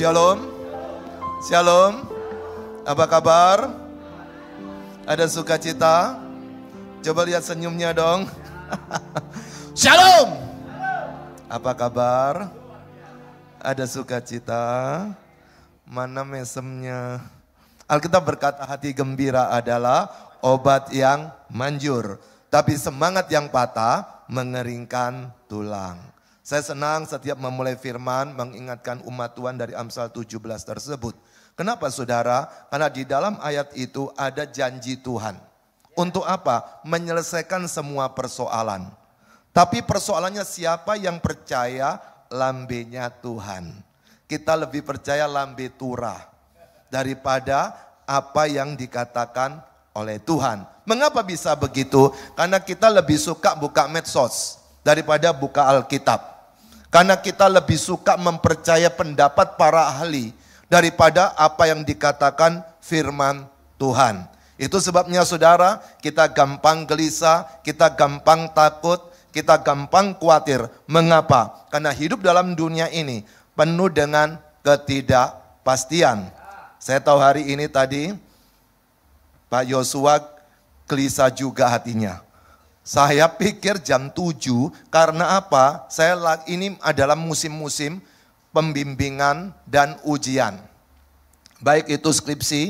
Shalom. Shalom. Apa kabar? Ada sukacita? Coba lihat senyumnya dong. Shalom. Apa kabar? Ada sukacita? Mana mesemnya? Alkitab berkata hati gembira adalah obat yang manjur. Tapi semangat yang patah mengeringkan tulang. Saya senang setiap memulai firman mengingatkan umat Tuhan dari Amsal 17 tersebut. Kenapa saudara? Karena di dalam ayat itu ada janji Tuhan. Untuk apa? Menyelesaikan semua persoalan. Tapi persoalannya siapa yang percaya lambenya Tuhan. Kita lebih percaya lambe turah daripada apa yang dikatakan oleh Tuhan. Mengapa bisa begitu? Karena kita lebih suka buka medsos daripada buka Alkitab. Karena kita lebih suka mempercaya pendapat para ahli daripada apa yang dikatakan firman Tuhan. Itu sebabnya saudara, kita gampang gelisah, kita gampang takut, kita gampang khawatir. Mengapa? Karena hidup dalam dunia ini penuh dengan ketidakpastian. Saya tahu hari ini tadi Pak Yosua gelisah juga hatinya. Saya pikir jam 7 karena apa? Saya ini adalah musim-musim pembimbingan dan ujian. Baik itu skripsi,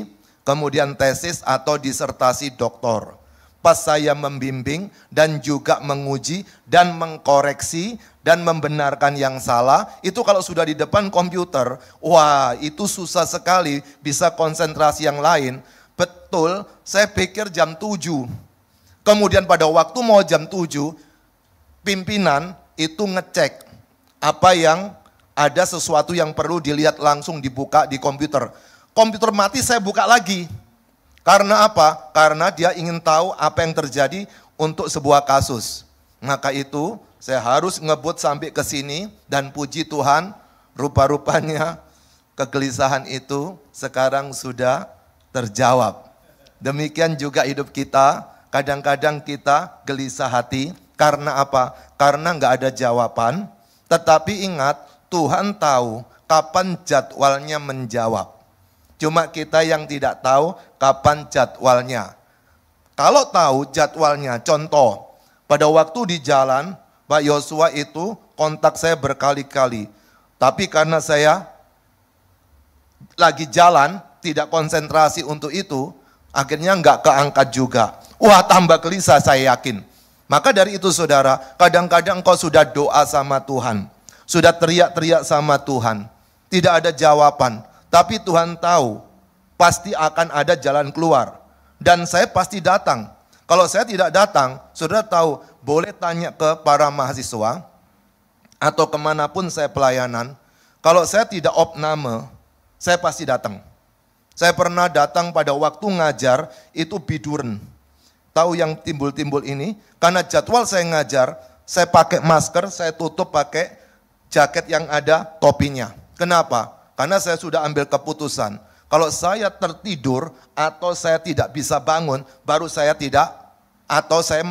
kemudian tesis atau disertasi doktor. Pas saya membimbing dan juga menguji dan mengkoreksi dan membenarkan yang salah, itu kalau sudah di depan komputer, wah itu susah sekali bisa konsentrasi yang lain. Betul, saya pikir jam 7 Kemudian pada waktu mau jam 7, pimpinan itu ngecek apa yang ada sesuatu yang perlu dilihat langsung dibuka di komputer. Komputer mati saya buka lagi. Karena apa? Karena dia ingin tahu apa yang terjadi untuk sebuah kasus. Maka itu saya harus ngebut sampai ke sini dan puji Tuhan rupa-rupanya kegelisahan itu sekarang sudah terjawab. Demikian juga hidup kita kadang-kadang kita gelisah hati. Karena apa? Karena nggak ada jawaban. Tetapi ingat, Tuhan tahu kapan jadwalnya menjawab. Cuma kita yang tidak tahu kapan jadwalnya. Kalau tahu jadwalnya, contoh, pada waktu di jalan, Pak Yosua itu kontak saya berkali-kali. Tapi karena saya lagi jalan, tidak konsentrasi untuk itu, akhirnya nggak keangkat juga. Wah tambah gelisah saya yakin. Maka dari itu saudara, kadang-kadang engkau sudah doa sama Tuhan. Sudah teriak-teriak sama Tuhan. Tidak ada jawaban. Tapi Tuhan tahu, pasti akan ada jalan keluar. Dan saya pasti datang. Kalau saya tidak datang, saudara tahu, boleh tanya ke para mahasiswa, atau kemanapun saya pelayanan, kalau saya tidak opname, saya pasti datang. Saya pernah datang pada waktu ngajar, itu biduren tahu yang timbul-timbul ini, karena jadwal saya ngajar, saya pakai masker, saya tutup pakai jaket yang ada topinya. Kenapa? Karena saya sudah ambil keputusan. Kalau saya tertidur atau saya tidak bisa bangun, baru saya tidak atau saya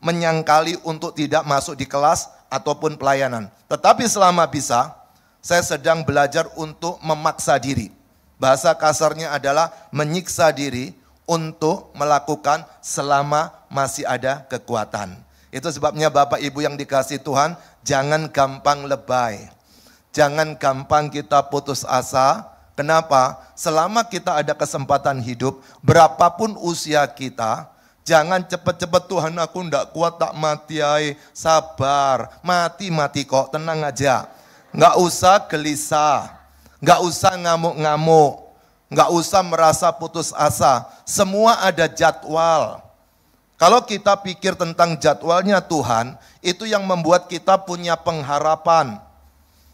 menyangkali untuk tidak masuk di kelas ataupun pelayanan. Tetapi selama bisa, saya sedang belajar untuk memaksa diri. Bahasa kasarnya adalah menyiksa diri untuk melakukan selama masih ada kekuatan. Itu sebabnya Bapak Ibu yang dikasih Tuhan, jangan gampang lebay. Jangan gampang kita putus asa. Kenapa? Selama kita ada kesempatan hidup, berapapun usia kita, Jangan cepat-cepat Tuhan aku ndak kuat tak mati ay. Sabar, mati-mati kok, tenang aja. Nggak usah gelisah, nggak usah ngamuk-ngamuk. Nggak usah merasa putus asa. Semua ada jadwal. Kalau kita pikir tentang jadwalnya Tuhan, itu yang membuat kita punya pengharapan.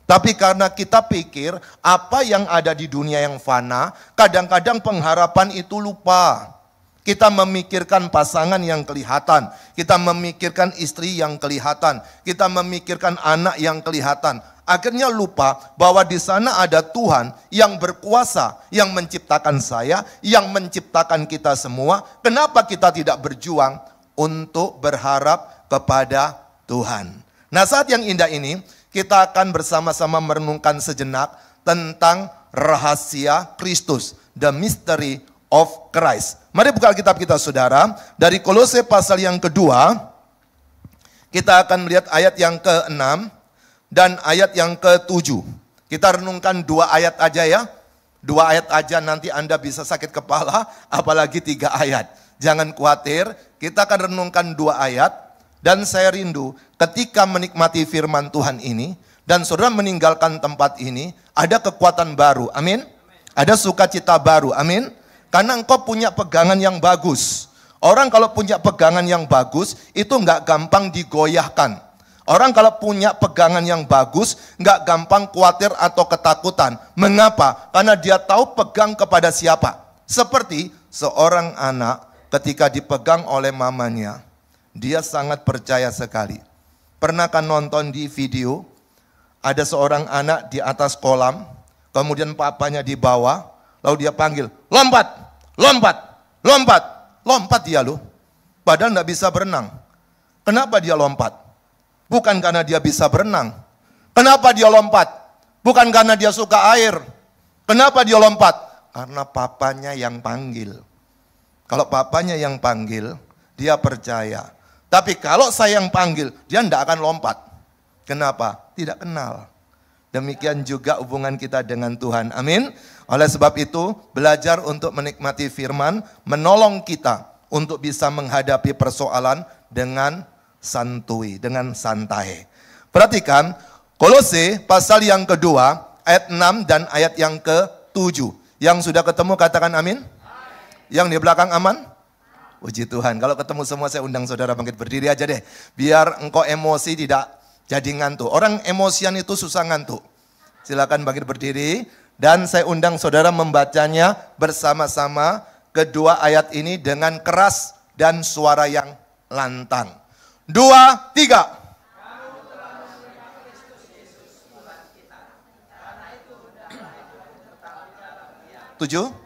Tapi karena kita pikir apa yang ada di dunia yang fana, kadang-kadang pengharapan itu lupa. Kita memikirkan pasangan yang kelihatan, kita memikirkan istri yang kelihatan, kita memikirkan anak yang kelihatan. Akhirnya lupa bahwa di sana ada Tuhan yang berkuasa, yang menciptakan saya, yang menciptakan kita semua. Kenapa kita tidak berjuang untuk berharap kepada Tuhan? Nah, saat yang indah ini, kita akan bersama-sama merenungkan sejenak tentang rahasia Kristus, the mystery of Christ. Mari buka Alkitab kita saudara. Dari kolose pasal yang kedua, kita akan melihat ayat yang ke-6 dan ayat yang ke-7. Kita renungkan dua ayat aja ya. Dua ayat aja nanti Anda bisa sakit kepala, apalagi tiga ayat. Jangan khawatir, kita akan renungkan dua ayat. Dan saya rindu ketika menikmati firman Tuhan ini, dan saudara meninggalkan tempat ini, ada kekuatan baru, amin. Ada sukacita baru, amin karena engkau punya pegangan yang bagus. Orang kalau punya pegangan yang bagus, itu enggak gampang digoyahkan. Orang kalau punya pegangan yang bagus, enggak gampang khawatir atau ketakutan. Mengapa? Karena dia tahu pegang kepada siapa. Seperti seorang anak ketika dipegang oleh mamanya, dia sangat percaya sekali. Pernah kan nonton di video, ada seorang anak di atas kolam, kemudian papanya di bawah, lalu dia panggil, Lompat, lompat, lompat, lompat dia loh. Padahal nggak bisa berenang. Kenapa dia lompat? Bukan karena dia bisa berenang. Kenapa dia lompat? Bukan karena dia suka air. Kenapa dia lompat? Karena papanya yang panggil. Kalau papanya yang panggil, dia percaya. Tapi kalau saya yang panggil, dia tidak akan lompat. Kenapa? Tidak kenal. Demikian juga hubungan kita dengan Tuhan. Amin. Oleh sebab itu, belajar untuk menikmati firman menolong kita untuk bisa menghadapi persoalan dengan santui, dengan santai. Perhatikan Kolose pasal yang kedua ayat 6 dan ayat yang ke-7. Yang sudah ketemu katakan amin. Yang di belakang aman? Puji Tuhan. Kalau ketemu semua saya undang saudara bangkit berdiri aja deh. Biar engkau emosi tidak jadi ngantuk. Orang emosian itu susah ngantuk. Silakan bangkit berdiri dan saya undang saudara membacanya bersama-sama kedua ayat ini dengan keras dan suara yang lantang. Dua, tiga. Tujuh.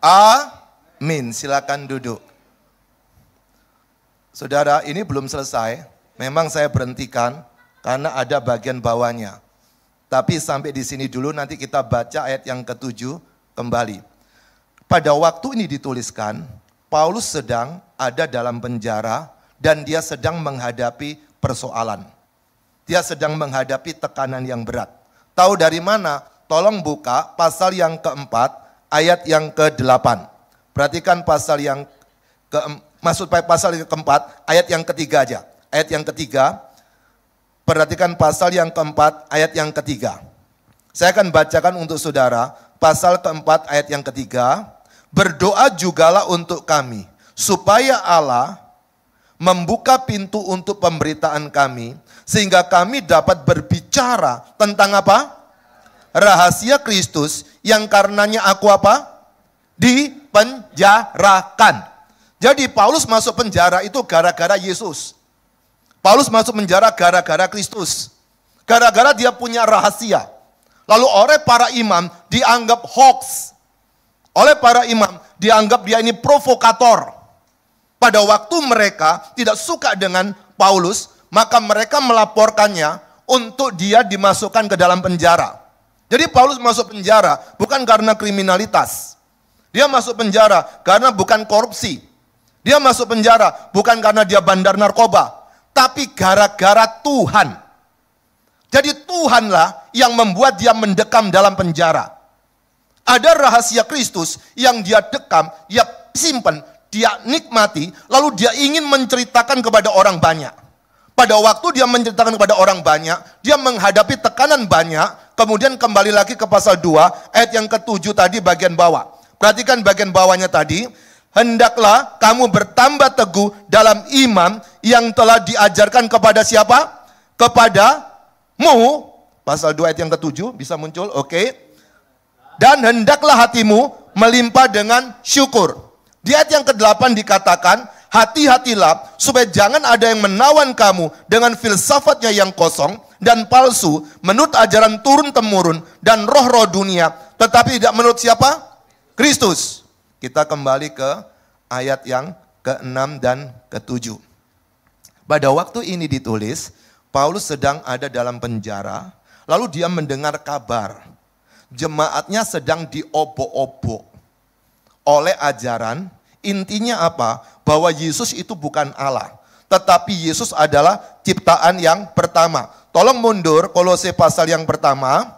Amin. Silakan duduk. Saudara, ini belum selesai. Memang saya berhentikan karena ada bagian bawahnya. Tapi sampai di sini dulu nanti kita baca ayat yang ketujuh kembali. Pada waktu ini dituliskan, Paulus sedang ada dalam penjara dan dia sedang menghadapi persoalan. Dia sedang menghadapi tekanan yang berat. Tahu dari mana? Tolong buka pasal yang keempat ayat yang ke-8. Perhatikan pasal yang ke maksud pasal yang keempat, ayat yang ketiga aja. Ayat yang ketiga, perhatikan pasal yang keempat, ayat yang ketiga. Saya akan bacakan untuk saudara pasal keempat ayat yang ketiga. Berdoa jugalah untuk kami, supaya Allah membuka pintu untuk pemberitaan kami, sehingga kami dapat berbicara tentang apa? rahasia Kristus yang karenanya aku apa? Dipenjarakan. Jadi Paulus masuk penjara itu gara-gara Yesus. Paulus masuk penjara gara-gara Kristus. Gara-gara dia punya rahasia. Lalu oleh para imam dianggap hoax. Oleh para imam dianggap dia ini provokator. Pada waktu mereka tidak suka dengan Paulus, maka mereka melaporkannya untuk dia dimasukkan ke dalam penjara. Jadi Paulus masuk penjara bukan karena kriminalitas. Dia masuk penjara karena bukan korupsi. Dia masuk penjara bukan karena dia bandar narkoba, tapi gara-gara Tuhan. Jadi Tuhanlah yang membuat dia mendekam dalam penjara. Ada rahasia Kristus yang dia dekam, dia simpan, dia nikmati, lalu dia ingin menceritakan kepada orang banyak. Pada waktu dia menceritakan kepada orang banyak, dia menghadapi tekanan banyak, kemudian kembali lagi ke pasal 2 ayat yang ketujuh tadi bagian bawah. Perhatikan bagian bawahnya tadi, hendaklah kamu bertambah teguh dalam iman yang telah diajarkan kepada siapa? Kepada mu. Pasal 2 ayat yang ketujuh bisa muncul, oke. Okay. Dan hendaklah hatimu melimpah dengan syukur. Di ayat yang ke-8 dikatakan, hati-hatilah supaya jangan ada yang menawan kamu dengan filsafatnya yang kosong, dan palsu menurut ajaran turun-temurun dan roh-roh dunia, tetapi tidak menurut siapa? Kristus. Kita kembali ke ayat yang ke-6 dan ke-7. Pada waktu ini ditulis, Paulus sedang ada dalam penjara, lalu dia mendengar kabar. Jemaatnya sedang diobok-obok oleh ajaran, intinya apa? Bahwa Yesus itu bukan Allah tetapi Yesus adalah ciptaan yang pertama. Tolong mundur Kolose pasal yang pertama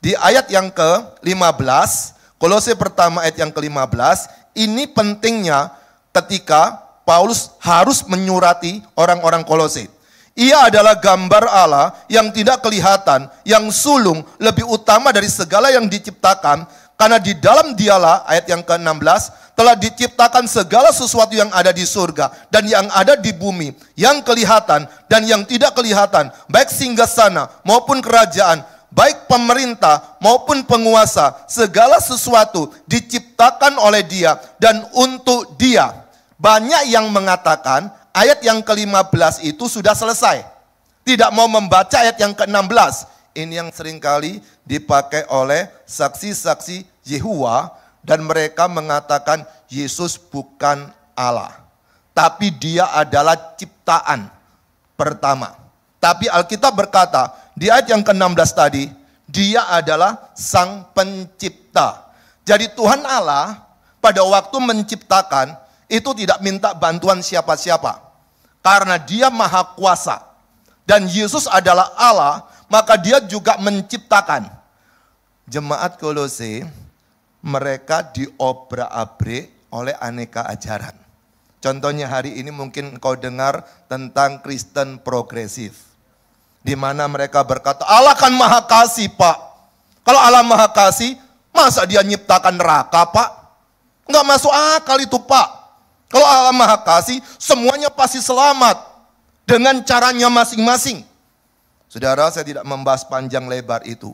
di ayat yang ke-15, Kolose pertama ayat yang ke-15, ini pentingnya ketika Paulus harus menyurati orang-orang Kolose. Ia adalah gambar Allah yang tidak kelihatan, yang sulung, lebih utama dari segala yang diciptakan, karena di dalam dialah, ayat yang ke-16, telah diciptakan segala sesuatu yang ada di surga dan yang ada di bumi, yang kelihatan dan yang tidak kelihatan, baik singgah sana maupun kerajaan, baik pemerintah maupun penguasa, segala sesuatu diciptakan oleh Dia dan untuk Dia. Banyak yang mengatakan ayat yang ke-15 itu sudah selesai. Tidak mau membaca ayat yang ke-16 ini yang seringkali dipakai oleh saksi-saksi Yehuwa dan mereka mengatakan Yesus bukan Allah. Tapi dia adalah ciptaan pertama. Tapi Alkitab berkata di ayat yang ke-16 tadi, dia adalah sang pencipta. Jadi Tuhan Allah pada waktu menciptakan itu tidak minta bantuan siapa-siapa. Karena dia maha kuasa. Dan Yesus adalah Allah maka dia juga menciptakan. Jemaat Kolose, mereka diobra abrik oleh aneka ajaran. Contohnya hari ini mungkin kau dengar tentang Kristen progresif. Di mana mereka berkata, Allah kan maha kasih pak. Kalau Allah maha kasih, masa dia nyiptakan neraka pak? Enggak masuk akal itu pak. Kalau Allah maha kasih, semuanya pasti selamat. Dengan caranya masing-masing. Saudara, saya tidak membahas panjang lebar itu.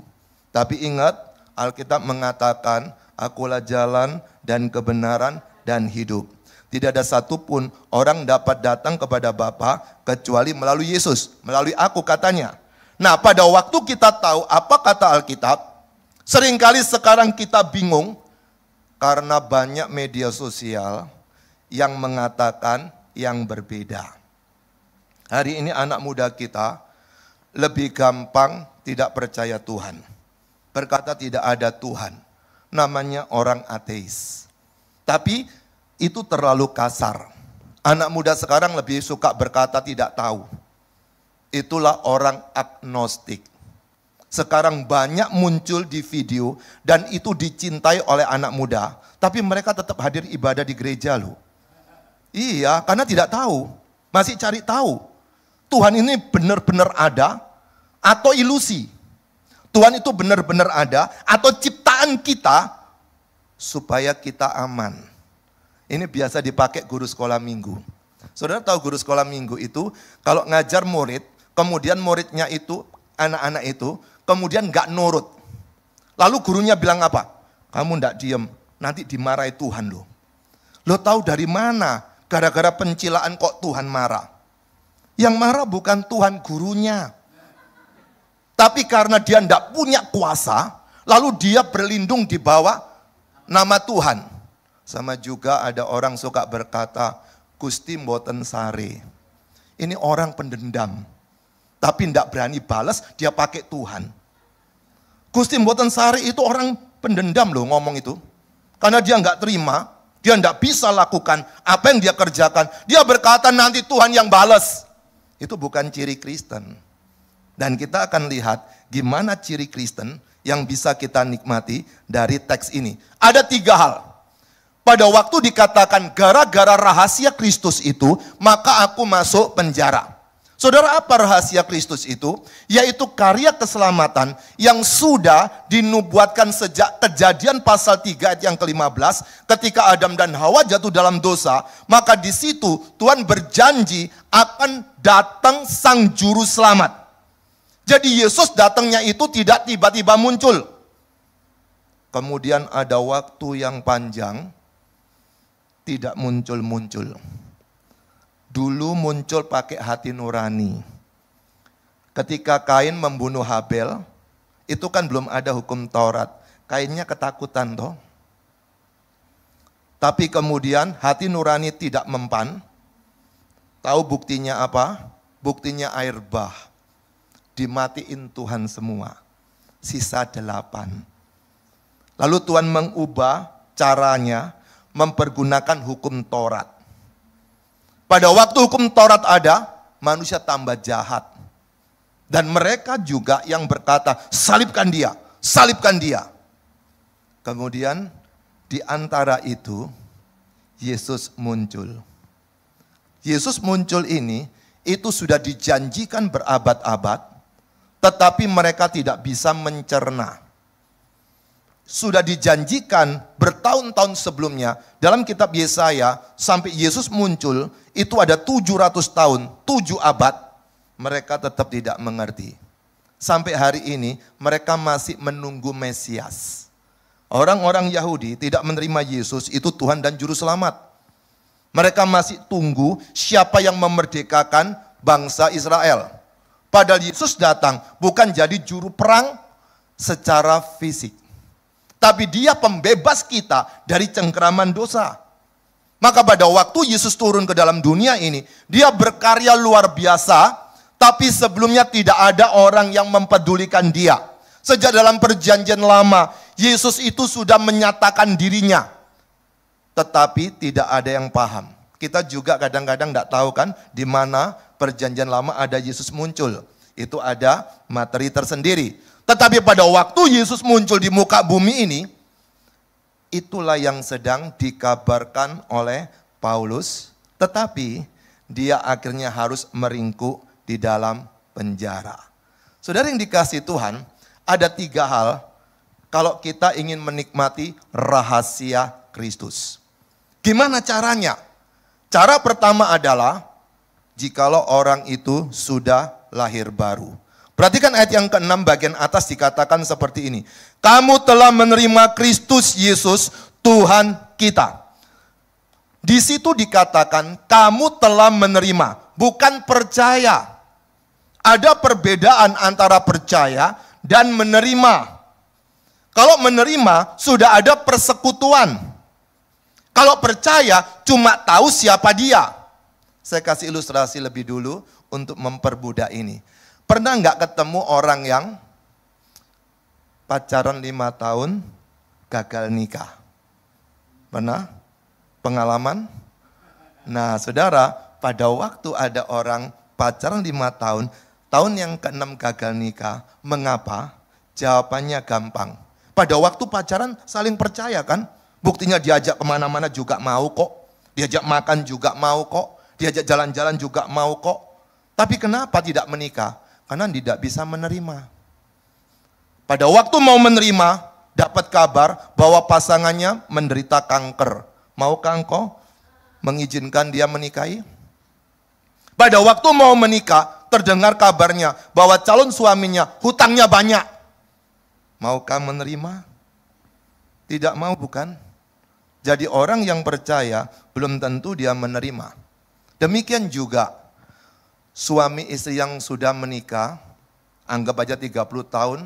Tapi ingat, Alkitab mengatakan, akulah jalan dan kebenaran dan hidup. Tidak ada satupun orang dapat datang kepada Bapa kecuali melalui Yesus, melalui aku katanya. Nah, pada waktu kita tahu apa kata Alkitab, seringkali sekarang kita bingung karena banyak media sosial yang mengatakan yang berbeda. Hari ini anak muda kita lebih gampang tidak percaya Tuhan. Berkata tidak ada Tuhan. Namanya orang ateis. Tapi itu terlalu kasar. Anak muda sekarang lebih suka berkata tidak tahu. Itulah orang agnostik. Sekarang banyak muncul di video dan itu dicintai oleh anak muda. Tapi mereka tetap hadir ibadah di gereja loh. Iya, karena tidak tahu. Masih cari tahu. Tuhan ini benar-benar ada atau ilusi? Tuhan itu benar-benar ada atau ciptaan kita supaya kita aman. Ini biasa dipakai guru sekolah minggu. Saudara tahu guru sekolah minggu itu kalau ngajar murid, kemudian muridnya itu anak-anak itu kemudian nggak nurut. Lalu gurunya bilang apa? Kamu ndak diem, nanti dimarahi Tuhan loh. Lo tahu dari mana? Gara-gara pencilaan kok Tuhan marah. Yang marah bukan Tuhan gurunya. Tapi karena dia tidak punya kuasa, lalu dia berlindung di bawah nama Tuhan. Sama juga ada orang suka berkata, Gusti mboten sare. Ini orang pendendam. Tapi tidak berani balas, dia pakai Tuhan. Gusti mboten sare itu orang pendendam loh ngomong itu. Karena dia nggak terima, dia tidak bisa lakukan apa yang dia kerjakan. Dia berkata nanti Tuhan yang balas. Itu bukan ciri Kristen. Dan kita akan lihat gimana ciri Kristen yang bisa kita nikmati dari teks ini. Ada tiga hal. Pada waktu dikatakan gara-gara rahasia Kristus itu, maka aku masuk penjara. Saudara, apa rahasia Kristus itu? Yaitu karya keselamatan yang sudah dinubuatkan sejak kejadian pasal 3 ayat yang ke-15 ketika Adam dan Hawa jatuh dalam dosa, maka di situ Tuhan berjanji akan datang sang juru selamat. Jadi Yesus datangnya itu tidak tiba-tiba muncul. Kemudian ada waktu yang panjang tidak muncul-muncul dulu muncul pakai hati nurani. Ketika Kain membunuh Habel, itu kan belum ada hukum Taurat. Kainnya ketakutan toh. Tapi kemudian hati nurani tidak mempan. Tahu buktinya apa? Buktinya air bah. Dimatiin Tuhan semua. Sisa delapan. Lalu Tuhan mengubah caranya mempergunakan hukum Taurat. Pada waktu hukum Taurat ada, manusia tambah jahat. Dan mereka juga yang berkata, salibkan dia, salibkan dia. Kemudian di antara itu, Yesus muncul. Yesus muncul ini, itu sudah dijanjikan berabad-abad, tetapi mereka tidak bisa mencerna sudah dijanjikan bertahun-tahun sebelumnya dalam kitab Yesaya sampai Yesus muncul itu ada 700 tahun, 7 abad, mereka tetap tidak mengerti. Sampai hari ini mereka masih menunggu Mesias. Orang-orang Yahudi tidak menerima Yesus itu Tuhan dan Juru Selamat. Mereka masih tunggu siapa yang memerdekakan bangsa Israel. Padahal Yesus datang bukan jadi juru perang secara fisik. Tapi dia pembebas kita dari cengkeraman dosa. Maka pada waktu Yesus turun ke dalam dunia ini, dia berkarya luar biasa, tapi sebelumnya tidak ada orang yang mempedulikan dia. Sejak dalam perjanjian lama, Yesus itu sudah menyatakan dirinya. Tetapi tidak ada yang paham. Kita juga kadang-kadang tidak tahu kan di mana perjanjian lama ada Yesus muncul. Itu ada materi tersendiri. Tetapi pada waktu Yesus muncul di muka bumi ini, itulah yang sedang dikabarkan oleh Paulus. Tetapi dia akhirnya harus meringkuk di dalam penjara. Saudara yang dikasih Tuhan, ada tiga hal kalau kita ingin menikmati rahasia Kristus. Gimana caranya? Cara pertama adalah jikalau orang itu sudah lahir baru. Perhatikan ayat yang keenam bagian atas dikatakan seperti ini. Kamu telah menerima Kristus Yesus Tuhan kita. Di situ dikatakan kamu telah menerima, bukan percaya. Ada perbedaan antara percaya dan menerima. Kalau menerima sudah ada persekutuan. Kalau percaya cuma tahu siapa dia. Saya kasih ilustrasi lebih dulu untuk memperbudak ini. Pernah nggak ketemu orang yang pacaran lima tahun gagal nikah? Pernah? Pengalaman? Nah saudara, pada waktu ada orang pacaran lima tahun, tahun yang keenam gagal nikah, mengapa? Jawabannya gampang. Pada waktu pacaran saling percaya kan? Buktinya diajak kemana-mana juga mau kok. Diajak makan juga mau kok. Diajak jalan-jalan juga mau kok. Tapi kenapa tidak menikah? Karena tidak bisa menerima. Pada waktu mau menerima, dapat kabar bahwa pasangannya menderita kanker. Maukah engkau mengizinkan dia menikahi? Pada waktu mau menikah, terdengar kabarnya bahwa calon suaminya hutangnya banyak. Maukah menerima? Tidak mau bukan? Jadi orang yang percaya belum tentu dia menerima. Demikian juga suami istri yang sudah menikah, anggap aja 30 tahun,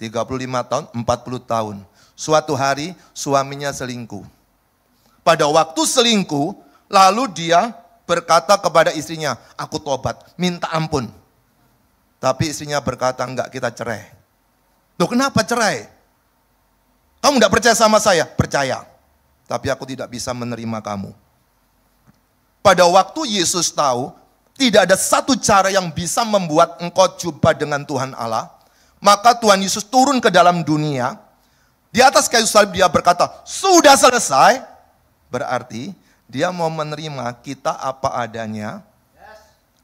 35 tahun, 40 tahun. Suatu hari suaminya selingkuh. Pada waktu selingkuh, lalu dia berkata kepada istrinya, aku tobat, minta ampun. Tapi istrinya berkata, enggak kita cerai. Loh kenapa cerai? Kamu enggak percaya sama saya? Percaya. Tapi aku tidak bisa menerima kamu. Pada waktu Yesus tahu tidak ada satu cara yang bisa membuat engkau jumpa dengan Tuhan Allah. Maka Tuhan Yesus turun ke dalam dunia. Di atas kayu salib dia berkata, sudah selesai. Berarti dia mau menerima kita apa adanya.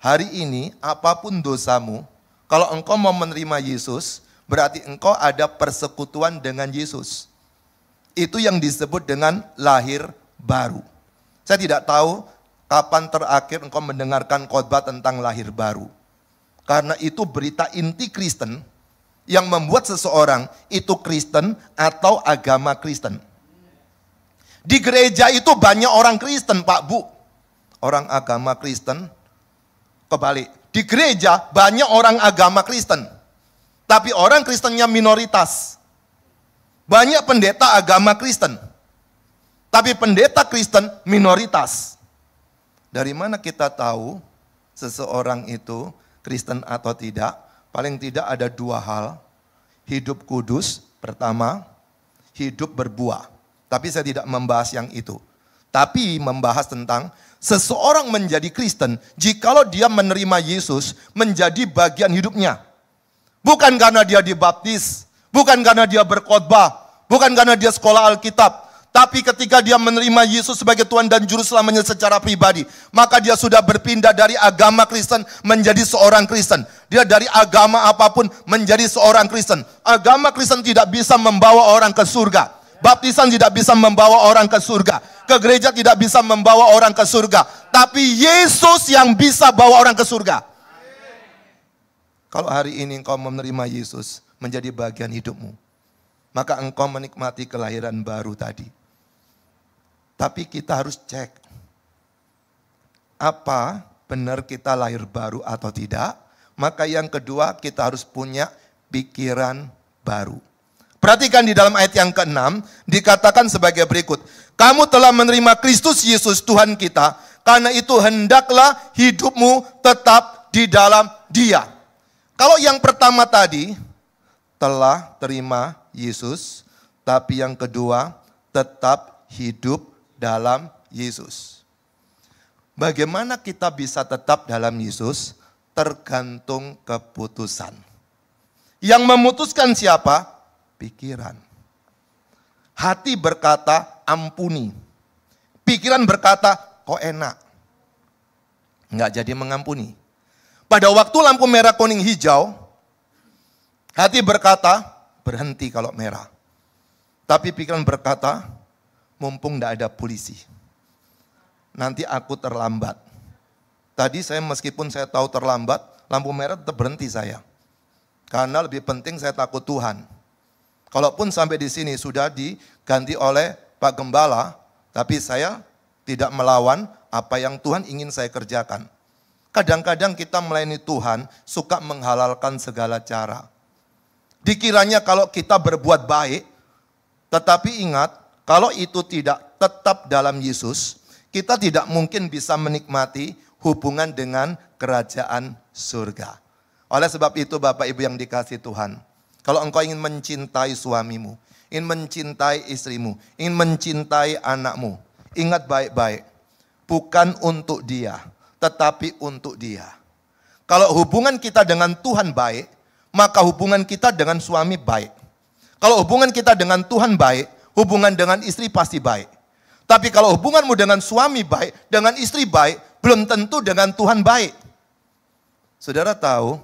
Hari ini apapun dosamu, kalau engkau mau menerima Yesus, berarti engkau ada persekutuan dengan Yesus. Itu yang disebut dengan lahir baru. Saya tidak tahu Kapan terakhir engkau mendengarkan khotbah tentang lahir baru? Karena itu berita inti Kristen yang membuat seseorang itu Kristen atau agama Kristen. Di gereja itu banyak orang Kristen, Pak Bu. Orang agama Kristen kebalik. Di gereja banyak orang agama Kristen. Tapi orang Kristennya minoritas. Banyak pendeta agama Kristen. Tapi pendeta Kristen minoritas. Dari mana kita tahu seseorang itu Kristen atau tidak? Paling tidak ada dua hal. Hidup kudus, pertama, hidup berbuah. Tapi saya tidak membahas yang itu. Tapi membahas tentang seseorang menjadi Kristen jikalau dia menerima Yesus menjadi bagian hidupnya. Bukan karena dia dibaptis, bukan karena dia berkhotbah, bukan karena dia sekolah Alkitab, tapi ketika dia menerima Yesus sebagai Tuhan dan Juru Selamanya secara pribadi, maka dia sudah berpindah dari agama Kristen menjadi seorang Kristen. Dia dari agama apapun menjadi seorang Kristen. Agama Kristen tidak bisa membawa orang ke surga. Baptisan tidak bisa membawa orang ke surga. Ke gereja tidak bisa membawa orang ke surga. Tapi Yesus yang bisa bawa orang ke surga. Kalau hari ini engkau menerima Yesus menjadi bagian hidupmu, maka engkau menikmati kelahiran baru tadi tapi kita harus cek apa benar kita lahir baru atau tidak. Maka yang kedua kita harus punya pikiran baru. Perhatikan di dalam ayat yang ke-6 dikatakan sebagai berikut. Kamu telah menerima Kristus Yesus Tuhan kita, karena itu hendaklah hidupmu tetap di dalam Dia. Kalau yang pertama tadi telah terima Yesus, tapi yang kedua tetap hidup dalam Yesus. Bagaimana kita bisa tetap dalam Yesus? Tergantung keputusan. Yang memutuskan siapa? Pikiran. Hati berkata, ampuni. Pikiran berkata, kok enak. Enggak jadi mengampuni. Pada waktu lampu merah kuning hijau, hati berkata, berhenti kalau merah. Tapi pikiran berkata, mumpung tidak ada polisi. Nanti aku terlambat. Tadi saya meskipun saya tahu terlambat, lampu merah tetap berhenti saya. Karena lebih penting saya takut Tuhan. Kalaupun sampai di sini sudah diganti oleh Pak Gembala, tapi saya tidak melawan apa yang Tuhan ingin saya kerjakan. Kadang-kadang kita melayani Tuhan suka menghalalkan segala cara. Dikiranya kalau kita berbuat baik, tetapi ingat kalau itu tidak tetap dalam Yesus, kita tidak mungkin bisa menikmati hubungan dengan kerajaan surga. Oleh sebab itu Bapak Ibu yang dikasih Tuhan, kalau engkau ingin mencintai suamimu, ingin mencintai istrimu, ingin mencintai anakmu, ingat baik-baik, bukan untuk dia, tetapi untuk dia. Kalau hubungan kita dengan Tuhan baik, maka hubungan kita dengan suami baik. Kalau hubungan kita dengan Tuhan baik, hubungan dengan istri pasti baik. Tapi kalau hubunganmu dengan suami baik, dengan istri baik, belum tentu dengan Tuhan baik. Saudara tahu,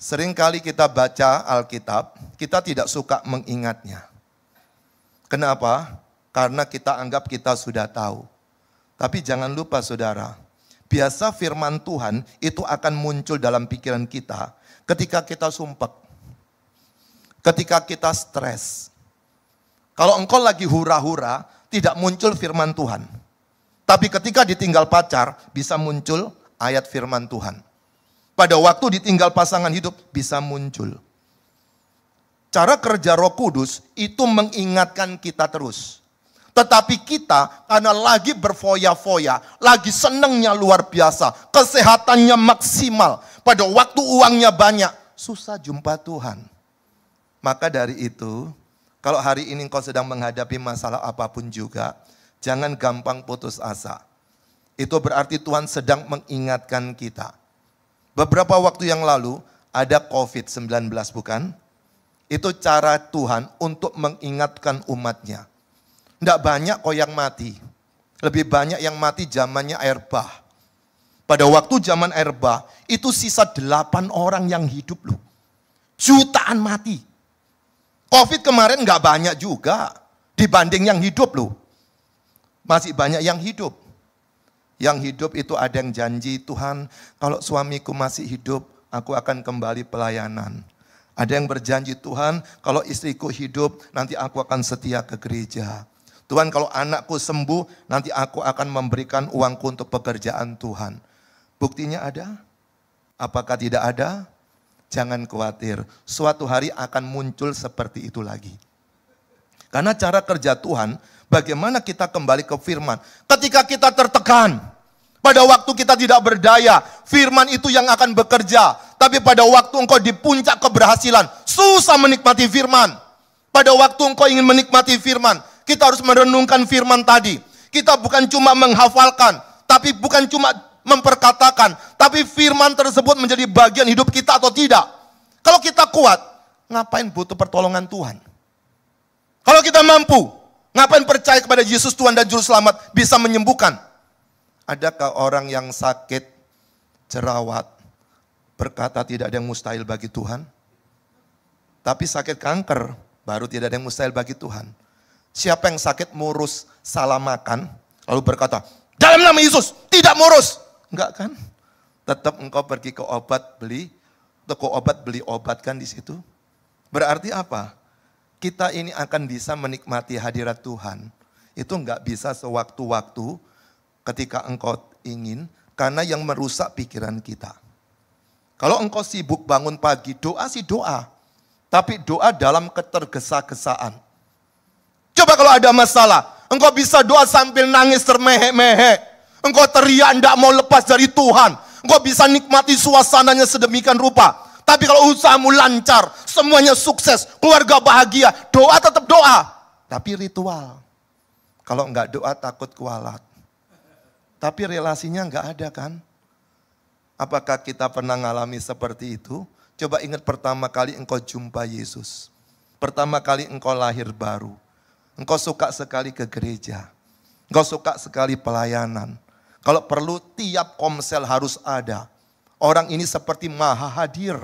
seringkali kita baca Alkitab, kita tidak suka mengingatnya. Kenapa? Karena kita anggap kita sudah tahu. Tapi jangan lupa saudara, biasa firman Tuhan itu akan muncul dalam pikiran kita ketika kita sumpek, ketika kita stres, kalau engkau lagi hura-hura, tidak muncul firman Tuhan. Tapi ketika ditinggal pacar, bisa muncul ayat firman Tuhan. Pada waktu ditinggal pasangan hidup, bisa muncul. Cara kerja roh kudus itu mengingatkan kita terus. Tetapi kita karena lagi berfoya-foya, lagi senengnya luar biasa, kesehatannya maksimal, pada waktu uangnya banyak, susah jumpa Tuhan. Maka dari itu, kalau hari ini engkau sedang menghadapi masalah apapun juga, jangan gampang putus asa. Itu berarti Tuhan sedang mengingatkan kita. Beberapa waktu yang lalu ada COVID-19 bukan? Itu cara Tuhan untuk mengingatkan umatnya. Tidak banyak kok yang mati. Lebih banyak yang mati zamannya air bah. Pada waktu zaman air bah, itu sisa delapan orang yang hidup loh. Jutaan mati. Covid kemarin nggak banyak juga dibanding yang hidup loh. Masih banyak yang hidup. Yang hidup itu ada yang janji, Tuhan kalau suamiku masih hidup, aku akan kembali pelayanan. Ada yang berjanji, Tuhan kalau istriku hidup, nanti aku akan setia ke gereja. Tuhan kalau anakku sembuh, nanti aku akan memberikan uangku untuk pekerjaan Tuhan. Buktinya ada? Apakah tidak ada? Jangan khawatir, suatu hari akan muncul seperti itu lagi. Karena cara kerja Tuhan, bagaimana kita kembali ke firman. Ketika kita tertekan, pada waktu kita tidak berdaya, firman itu yang akan bekerja. Tapi pada waktu engkau di puncak keberhasilan, susah menikmati firman. Pada waktu engkau ingin menikmati firman, kita harus merenungkan firman tadi. Kita bukan cuma menghafalkan, tapi bukan cuma memperkatakan, tapi firman tersebut menjadi bagian hidup kita atau tidak. Kalau kita kuat, ngapain butuh pertolongan Tuhan? Kalau kita mampu, ngapain percaya kepada Yesus Tuhan dan Juru Selamat bisa menyembuhkan? Adakah orang yang sakit, jerawat, berkata tidak ada yang mustahil bagi Tuhan? Tapi sakit kanker, baru tidak ada yang mustahil bagi Tuhan. Siapa yang sakit murus salah makan, lalu berkata, dalam nama Yesus, tidak murus. Enggak kan? Tetap engkau pergi ke obat beli, toko obat beli obat kan di situ. Berarti apa? Kita ini akan bisa menikmati hadirat Tuhan. Itu enggak bisa sewaktu-waktu ketika engkau ingin, karena yang merusak pikiran kita. Kalau engkau sibuk bangun pagi, doa sih doa. Tapi doa dalam ketergesa-gesaan. Coba kalau ada masalah, engkau bisa doa sambil nangis termehek-mehek. Engkau teriak tidak mau lepas dari Tuhan. Engkau bisa nikmati suasananya sedemikian rupa. Tapi kalau usahamu lancar, semuanya sukses, keluarga bahagia, doa tetap doa. Tapi ritual. Kalau enggak doa takut kualat. Tapi relasinya enggak ada kan? Apakah kita pernah mengalami seperti itu? Coba ingat pertama kali engkau jumpa Yesus. Pertama kali engkau lahir baru. Engkau suka sekali ke gereja. Engkau suka sekali pelayanan. Kalau perlu tiap komsel harus ada. Orang ini seperti maha hadir.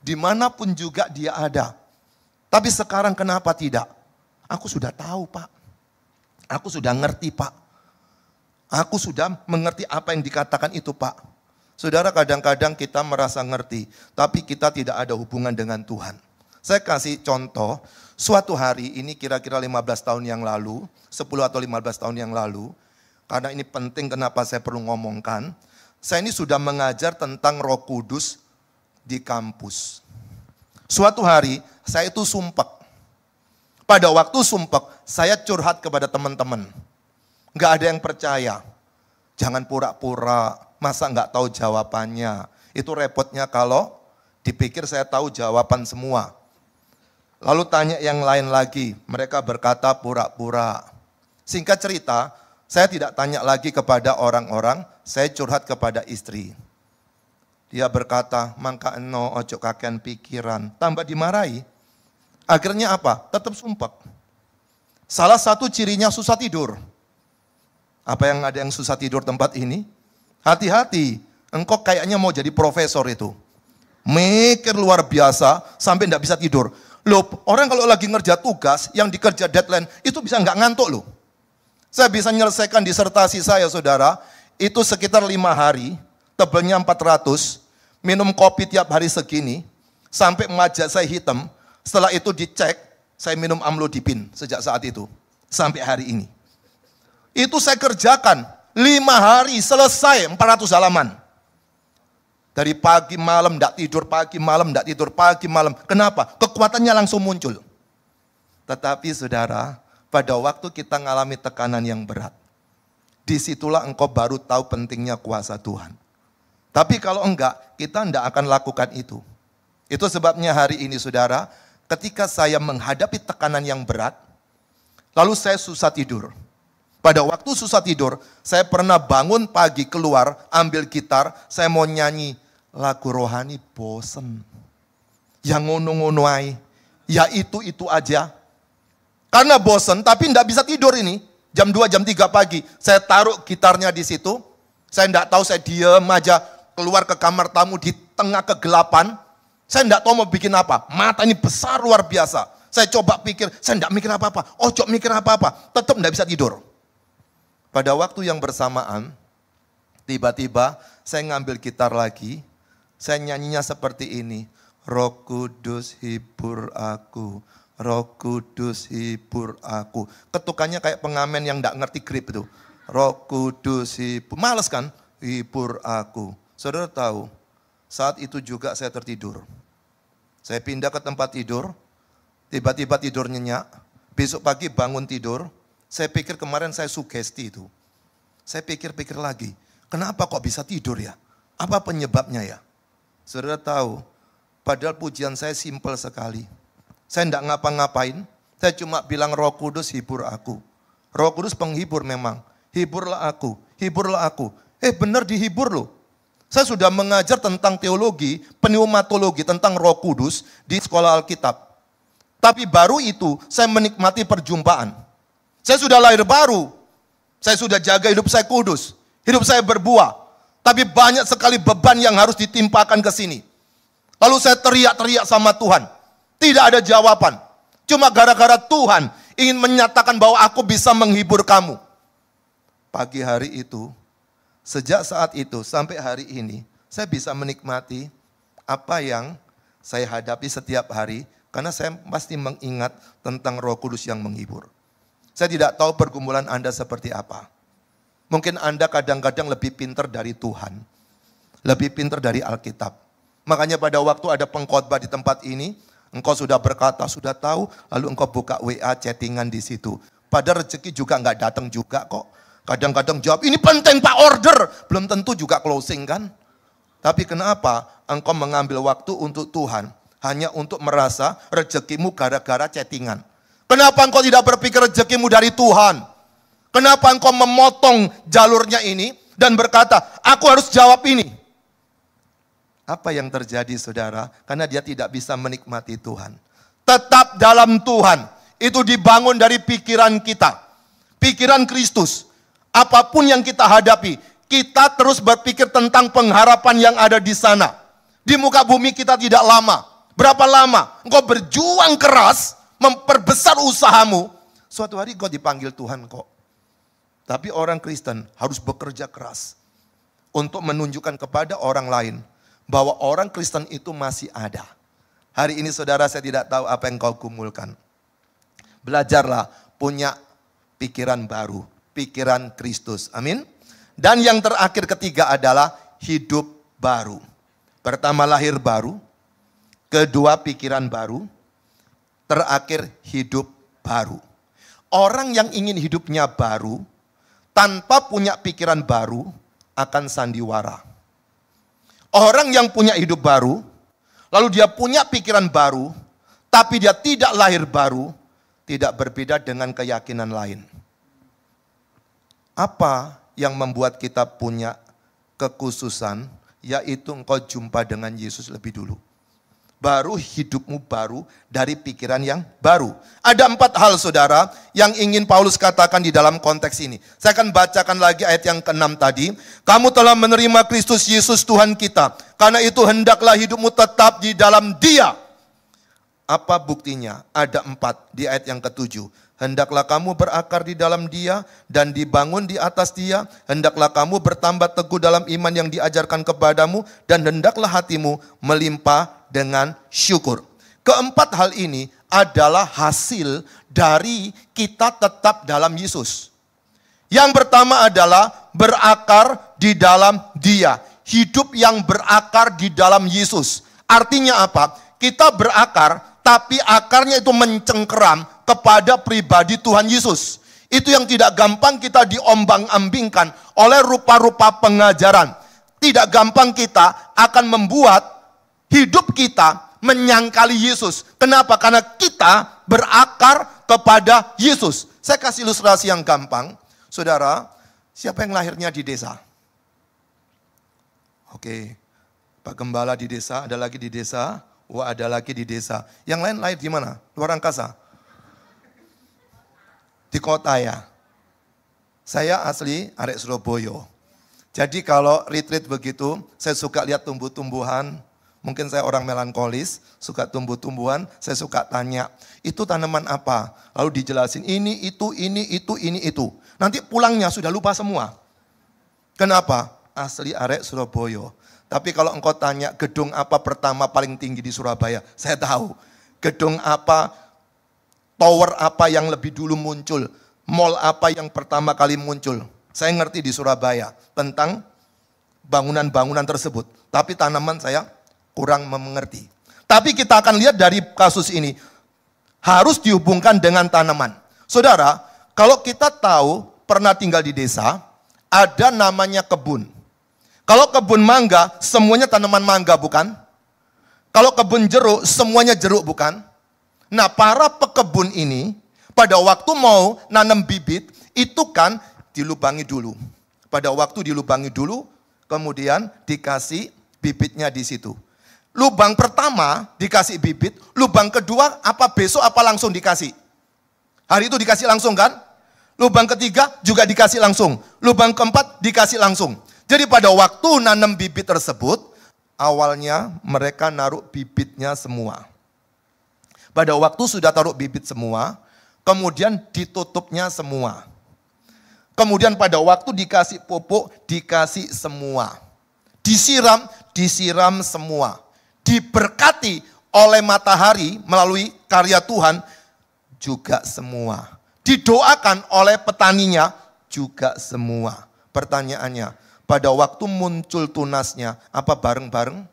Dimanapun juga dia ada. Tapi sekarang kenapa tidak? Aku sudah tahu pak. Aku sudah ngerti pak. Aku sudah mengerti apa yang dikatakan itu pak. Saudara kadang-kadang kita merasa ngerti. Tapi kita tidak ada hubungan dengan Tuhan. Saya kasih contoh. Suatu hari ini kira-kira 15 tahun yang lalu. 10 atau 15 tahun yang lalu karena ini penting kenapa saya perlu ngomongkan. Saya ini sudah mengajar tentang roh kudus di kampus. Suatu hari saya itu sumpek. Pada waktu sumpek saya curhat kepada teman-teman. Gak ada yang percaya. Jangan pura-pura, masa gak tahu jawabannya. Itu repotnya kalau dipikir saya tahu jawaban semua. Lalu tanya yang lain lagi, mereka berkata pura-pura. Singkat cerita, saya tidak tanya lagi kepada orang-orang, saya curhat kepada istri. Dia berkata, maka eno ojo kakean pikiran. Tambah dimarahi. Akhirnya apa? Tetap sumpah. Salah satu cirinya susah tidur. Apa yang ada yang susah tidur tempat ini? Hati-hati, engkau kayaknya mau jadi profesor itu. Mikir luar biasa sampai tidak bisa tidur. Loh, orang kalau lagi ngerja tugas yang dikerja deadline itu bisa nggak ngantuk loh. Saya bisa menyelesaikan disertasi saya, saudara. Itu sekitar lima hari, tebelnya 400, minum kopi tiap hari segini, sampai mengajak saya hitam. Setelah itu dicek, saya minum amlodipin sejak saat itu, sampai hari ini. Itu saya kerjakan, lima hari selesai 400 halaman. Dari pagi malam, tidak tidur pagi malam, tidak tidur pagi malam. Kenapa? Kekuatannya langsung muncul. Tetapi saudara, pada waktu kita mengalami tekanan yang berat. Disitulah engkau baru tahu pentingnya kuasa Tuhan. Tapi kalau enggak, kita enggak akan lakukan itu. Itu sebabnya hari ini saudara, ketika saya menghadapi tekanan yang berat, lalu saya susah tidur. Pada waktu susah tidur, saya pernah bangun pagi keluar, ambil gitar, saya mau nyanyi lagu rohani bosen. Yang ngono-ngono ya itu-itu aja. Karena bosen tapi tidak bisa tidur ini. Jam 2, jam 3 pagi. Saya taruh gitarnya di situ. Saya tidak tahu, saya diem aja. Keluar ke kamar tamu di tengah kegelapan. Saya tidak tahu mau bikin apa. Mata ini besar luar biasa. Saya coba pikir, saya tidak mikir apa-apa. Oh, coba mikir apa-apa. Tetap tidak bisa tidur. Pada waktu yang bersamaan, tiba-tiba saya ngambil gitar lagi. Saya nyanyinya seperti ini. Roh Kudus hibur aku, Roh Kudus hibur aku. Ketukannya kayak pengamen yang tidak ngerti grip itu. Roh Kudus hibur. Males kan? Hibur aku. Saudara tahu, saat itu juga saya tertidur. Saya pindah ke tempat tidur, tiba-tiba tidur nyenyak, besok pagi bangun tidur, saya pikir kemarin saya sugesti itu. Saya pikir-pikir lagi, kenapa kok bisa tidur ya? Apa penyebabnya ya? Saudara tahu, padahal pujian saya simpel sekali saya tidak ngapa-ngapain. Saya cuma bilang roh kudus hibur aku. Roh kudus penghibur memang. Hiburlah aku, hiburlah aku. Eh benar dihibur loh. Saya sudah mengajar tentang teologi, pneumatologi, tentang roh kudus di sekolah Alkitab. Tapi baru itu saya menikmati perjumpaan. Saya sudah lahir baru. Saya sudah jaga hidup saya kudus. Hidup saya berbuah. Tapi banyak sekali beban yang harus ditimpakan ke sini. Lalu saya teriak-teriak sama Tuhan. Tidak ada jawaban. Cuma gara-gara Tuhan ingin menyatakan bahwa aku bisa menghibur kamu. Pagi hari itu, sejak saat itu sampai hari ini, saya bisa menikmati apa yang saya hadapi setiap hari karena saya pasti mengingat tentang Roh Kudus yang menghibur. Saya tidak tahu pergumulan Anda seperti apa. Mungkin Anda kadang-kadang lebih pintar dari Tuhan. Lebih pintar dari Alkitab. Makanya pada waktu ada pengkhotbah di tempat ini, Engkau sudah berkata, sudah tahu, lalu engkau buka WA chattingan di situ. Padahal rezeki juga enggak datang juga kok. Kadang-kadang jawab, ini penting pak order. Belum tentu juga closing kan. Tapi kenapa engkau mengambil waktu untuk Tuhan? Hanya untuk merasa rezekimu gara-gara chattingan. Kenapa engkau tidak berpikir rezekimu dari Tuhan? Kenapa engkau memotong jalurnya ini dan berkata, aku harus jawab ini. Apa yang terjadi saudara? Karena dia tidak bisa menikmati Tuhan. Tetap dalam Tuhan. Itu dibangun dari pikiran kita. Pikiran Kristus. Apapun yang kita hadapi, kita terus berpikir tentang pengharapan yang ada di sana. Di muka bumi kita tidak lama. Berapa lama? Engkau berjuang keras, memperbesar usahamu. Suatu hari kau dipanggil Tuhan kok. Tapi orang Kristen harus bekerja keras untuk menunjukkan kepada orang lain bahwa orang Kristen itu masih ada. Hari ini saudara saya tidak tahu apa yang kau kumulkan. Belajarlah punya pikiran baru, pikiran Kristus. Amin. Dan yang terakhir ketiga adalah hidup baru. Pertama lahir baru, kedua pikiran baru, terakhir hidup baru. Orang yang ingin hidupnya baru tanpa punya pikiran baru akan sandiwara Orang yang punya hidup baru, lalu dia punya pikiran baru, tapi dia tidak lahir baru, tidak berbeda dengan keyakinan lain. Apa yang membuat kita punya kekhususan, yaitu engkau jumpa dengan Yesus lebih dulu baru hidupmu baru dari pikiran yang baru. Ada empat hal saudara yang ingin Paulus katakan di dalam konteks ini. Saya akan bacakan lagi ayat yang ke keenam tadi. Kamu telah menerima Kristus Yesus Tuhan kita. Karena itu hendaklah hidupmu tetap di dalam dia. Apa buktinya? Ada empat di ayat yang ketujuh. Hendaklah kamu berakar di dalam dia dan dibangun di atas dia. Hendaklah kamu bertambah teguh dalam iman yang diajarkan kepadamu. Dan hendaklah hatimu melimpah dengan syukur. Keempat hal ini adalah hasil dari kita tetap dalam Yesus. Yang pertama adalah berakar di dalam dia. Hidup yang berakar di dalam Yesus. Artinya apa? Kita berakar tapi akarnya itu mencengkeram kepada pribadi Tuhan Yesus. Itu yang tidak gampang kita diombang-ambingkan oleh rupa-rupa pengajaran. Tidak gampang kita akan membuat hidup kita menyangkali Yesus. Kenapa? Karena kita berakar kepada Yesus. Saya kasih ilustrasi yang gampang. Saudara, siapa yang lahirnya di desa? Oke, Pak Gembala di desa, ada lagi di desa. Wah ada lagi di desa. Yang lain lahir di mana? Luar angkasa? Di kota ya. Saya asli arek Surabaya. Jadi kalau retreat begitu, saya suka lihat tumbuh-tumbuhan. Mungkin saya orang melankolis, suka tumbuh-tumbuhan, saya suka tanya, itu tanaman apa? Lalu dijelasin, ini, itu, ini, itu, ini, itu. Nanti pulangnya sudah lupa semua. Kenapa? Asli arek Surabaya. Tapi kalau engkau tanya gedung apa pertama paling tinggi di Surabaya, saya tahu. Gedung apa, tower apa yang lebih dulu muncul, mall apa yang pertama kali muncul. Saya ngerti di Surabaya tentang bangunan-bangunan tersebut. Tapi tanaman saya kurang mengerti. Tapi kita akan lihat dari kasus ini, harus dihubungkan dengan tanaman. Saudara, kalau kita tahu pernah tinggal di desa, ada namanya kebun. Kalau kebun mangga, semuanya tanaman mangga bukan? Kalau kebun jeruk, semuanya jeruk bukan? Nah, para pekebun ini pada waktu mau nanam bibit, itu kan dilubangi dulu. Pada waktu dilubangi dulu, kemudian dikasih bibitnya di situ. Lubang pertama dikasih bibit, lubang kedua apa besok apa langsung dikasih? Hari itu dikasih langsung kan? Lubang ketiga juga dikasih langsung. Lubang keempat dikasih langsung. Jadi pada waktu nanam bibit tersebut, awalnya mereka naruh bibitnya semua. Pada waktu sudah taruh bibit semua, kemudian ditutupnya semua. Kemudian pada waktu dikasih pupuk, dikasih semua. Disiram, disiram semua. Diberkati oleh matahari melalui karya Tuhan juga semua. Didoakan oleh petaninya juga semua. Pertanyaannya, pada waktu muncul tunasnya, apa bareng-bareng?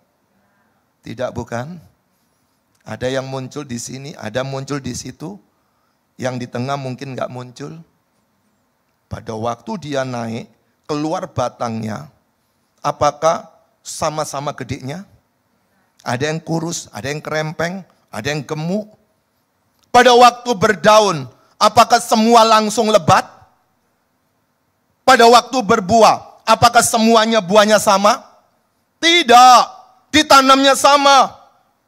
Tidak bukan? Ada yang muncul di sini, ada muncul di situ, yang di tengah mungkin nggak muncul. Pada waktu dia naik, keluar batangnya, apakah sama-sama gedenya? Ada yang kurus, ada yang kerempeng, ada yang gemuk. Pada waktu berdaun, apakah semua langsung lebat? Pada waktu berbuah, Apakah semuanya buahnya sama? Tidak. Ditanamnya sama.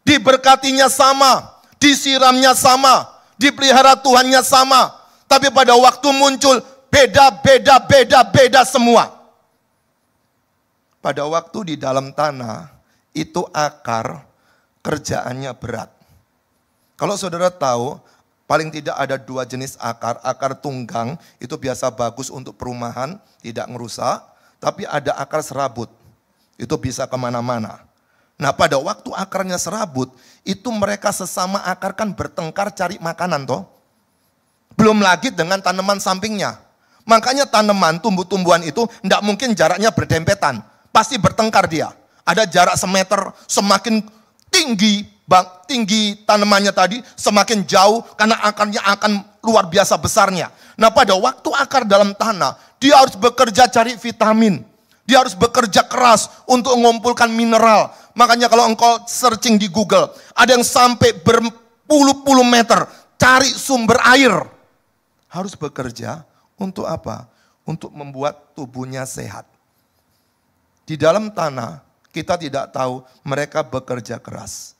Diberkatinya sama. Disiramnya sama. Dipelihara Tuhannya sama. Tapi pada waktu muncul beda, beda, beda, beda semua. Pada waktu di dalam tanah, itu akar kerjaannya berat. Kalau saudara tahu, paling tidak ada dua jenis akar. Akar tunggang itu biasa bagus untuk perumahan, tidak merusak tapi ada akar serabut. Itu bisa kemana-mana. Nah pada waktu akarnya serabut, itu mereka sesama akar kan bertengkar cari makanan toh. Belum lagi dengan tanaman sampingnya. Makanya tanaman tumbuh-tumbuhan itu tidak mungkin jaraknya berdempetan. Pasti bertengkar dia. Ada jarak semeter, semakin tinggi bang, tinggi tanamannya tadi, semakin jauh karena akarnya akan luar biasa besarnya. Nah pada waktu akar dalam tanah, dia harus bekerja cari vitamin. Dia harus bekerja keras untuk mengumpulkan mineral. Makanya kalau engkau searching di Google, ada yang sampai berpuluh-puluh meter cari sumber air. Harus bekerja untuk apa? Untuk membuat tubuhnya sehat. Di dalam tanah, kita tidak tahu mereka bekerja keras.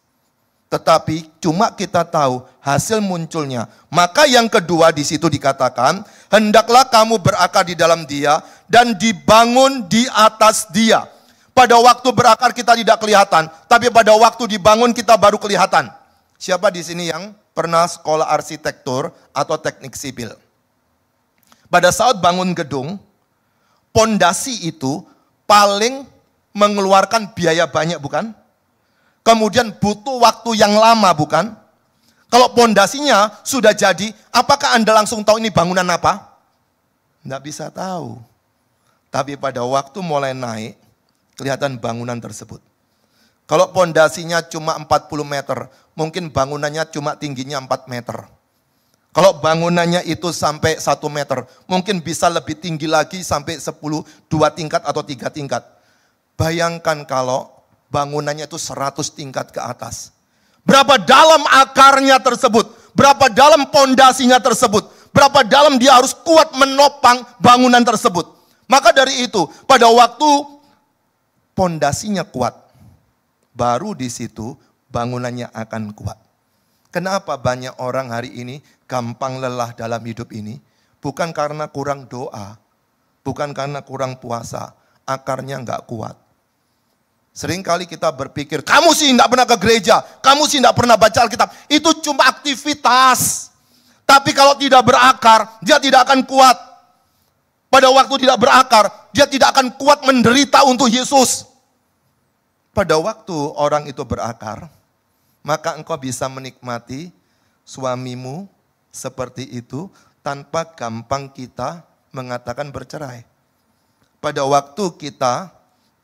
Tetapi cuma kita tahu hasil munculnya. Maka yang kedua di situ dikatakan, hendaklah kamu berakar di dalam dia dan dibangun di atas dia. Pada waktu berakar kita tidak kelihatan, tapi pada waktu dibangun kita baru kelihatan. Siapa di sini yang pernah sekolah arsitektur atau teknik sipil? Pada saat bangun gedung, pondasi itu paling mengeluarkan biaya banyak bukan? kemudian butuh waktu yang lama bukan? Kalau pondasinya sudah jadi, apakah Anda langsung tahu ini bangunan apa? Tidak bisa tahu. Tapi pada waktu mulai naik, kelihatan bangunan tersebut. Kalau pondasinya cuma 40 meter, mungkin bangunannya cuma tingginya 4 meter. Kalau bangunannya itu sampai 1 meter, mungkin bisa lebih tinggi lagi sampai 10, 2 tingkat atau 3 tingkat. Bayangkan kalau bangunannya itu 100 tingkat ke atas. Berapa dalam akarnya tersebut, berapa dalam pondasinya tersebut, berapa dalam dia harus kuat menopang bangunan tersebut. Maka dari itu, pada waktu pondasinya kuat, baru di situ bangunannya akan kuat. Kenapa banyak orang hari ini gampang lelah dalam hidup ini? Bukan karena kurang doa, bukan karena kurang puasa, akarnya nggak kuat Sering kali kita berpikir, kamu sih tidak pernah ke gereja, kamu sih tidak pernah baca Alkitab. Itu cuma aktivitas. Tapi kalau tidak berakar, dia tidak akan kuat. Pada waktu tidak berakar, dia tidak akan kuat menderita untuk Yesus. Pada waktu orang itu berakar, maka engkau bisa menikmati suamimu seperti itu tanpa gampang kita mengatakan bercerai. Pada waktu kita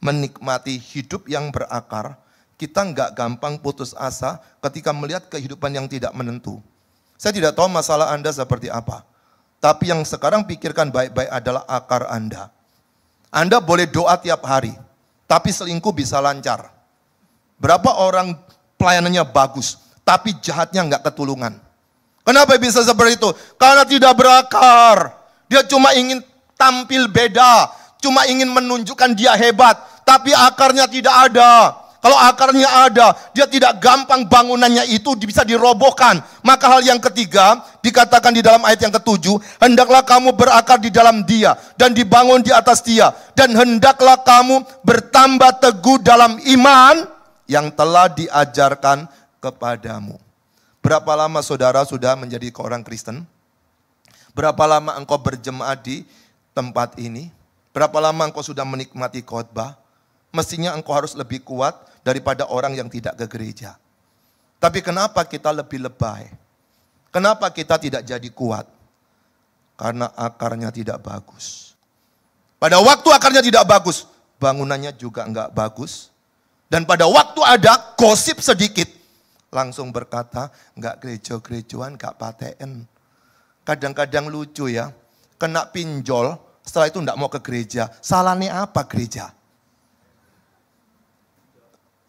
menikmati hidup yang berakar, kita nggak gampang putus asa ketika melihat kehidupan yang tidak menentu. Saya tidak tahu masalah Anda seperti apa. Tapi yang sekarang pikirkan baik-baik adalah akar Anda. Anda boleh doa tiap hari, tapi selingkuh bisa lancar. Berapa orang pelayanannya bagus, tapi jahatnya nggak ketulungan. Kenapa bisa seperti itu? Karena tidak berakar. Dia cuma ingin tampil beda, cuma ingin menunjukkan dia hebat, tapi akarnya tidak ada. Kalau akarnya ada, dia tidak gampang bangunannya itu bisa dirobohkan. Maka hal yang ketiga dikatakan di dalam ayat yang ketujuh, hendaklah kamu berakar di dalam dia dan dibangun di atas dia. Dan hendaklah kamu bertambah teguh dalam iman yang telah diajarkan kepadamu. Berapa lama saudara sudah menjadi orang Kristen? Berapa lama engkau berjemaah di tempat ini? Berapa lama engkau sudah menikmati khotbah? mestinya engkau harus lebih kuat daripada orang yang tidak ke gereja. Tapi kenapa kita lebih lebay? Kenapa kita tidak jadi kuat? Karena akarnya tidak bagus. Pada waktu akarnya tidak bagus, bangunannya juga enggak bagus. Dan pada waktu ada gosip sedikit, langsung berkata, enggak gerejo-gerejoan, enggak paten. Kadang-kadang lucu ya, kena pinjol, setelah itu enggak mau ke gereja. Salahnya apa gereja?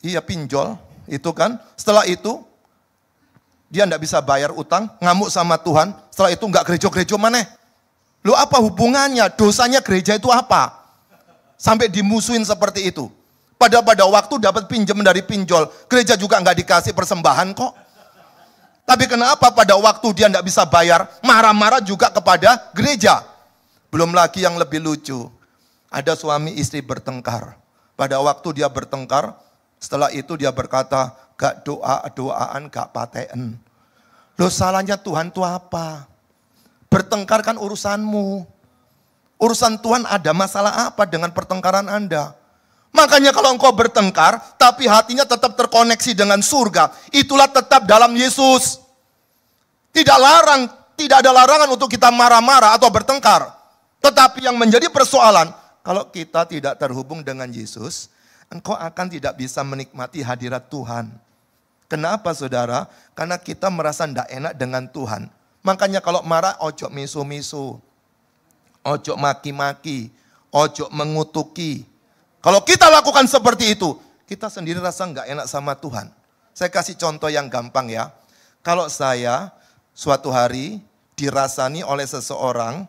Iya pinjol, itu kan. Setelah itu dia tidak bisa bayar utang, ngamuk sama Tuhan. Setelah itu nggak gerejo-gerejo mana? Lu apa hubungannya? Dosanya gereja itu apa? Sampai dimusuhin seperti itu. Padahal pada waktu dapat pinjam dari pinjol, gereja juga nggak dikasih persembahan kok. Tapi kenapa pada waktu dia tidak bisa bayar, marah-marah juga kepada gereja. Belum lagi yang lebih lucu, ada suami istri bertengkar. Pada waktu dia bertengkar, setelah itu dia berkata, gak doa-doaan, gak paten. Loh salahnya Tuhan tuh apa? Bertengkarkan urusanmu. Urusan Tuhan ada masalah apa dengan pertengkaran Anda? Makanya kalau engkau bertengkar, tapi hatinya tetap terkoneksi dengan surga. Itulah tetap dalam Yesus. Tidak larang, tidak ada larangan untuk kita marah-marah atau bertengkar. Tetapi yang menjadi persoalan, kalau kita tidak terhubung dengan Yesus, engkau akan tidak bisa menikmati hadirat Tuhan. Kenapa saudara? Karena kita merasa tidak enak dengan Tuhan. Makanya kalau marah ojok misu-misu. ojok maki-maki. ojok mengutuki. Kalau kita lakukan seperti itu, kita sendiri rasa nggak enak sama Tuhan. Saya kasih contoh yang gampang ya. Kalau saya suatu hari dirasani oleh seseorang,